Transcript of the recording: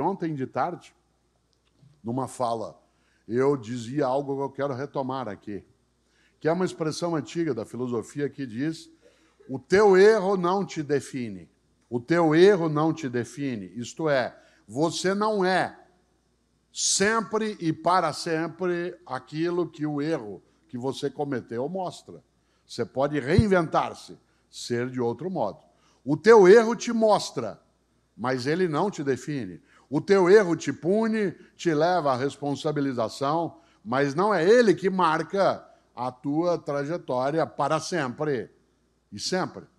Ontem de tarde, numa fala, eu dizia algo que eu quero retomar aqui, que é uma expressão antiga da filosofia que diz: o teu erro não te define. O teu erro não te define. Isto é, você não é sempre e para sempre aquilo que o erro que você cometeu mostra. Você pode reinventar-se, ser de outro modo. O teu erro te mostra mas ele não te define. O teu erro te pune, te leva à responsabilização, mas não é ele que marca a tua trajetória para sempre. E sempre.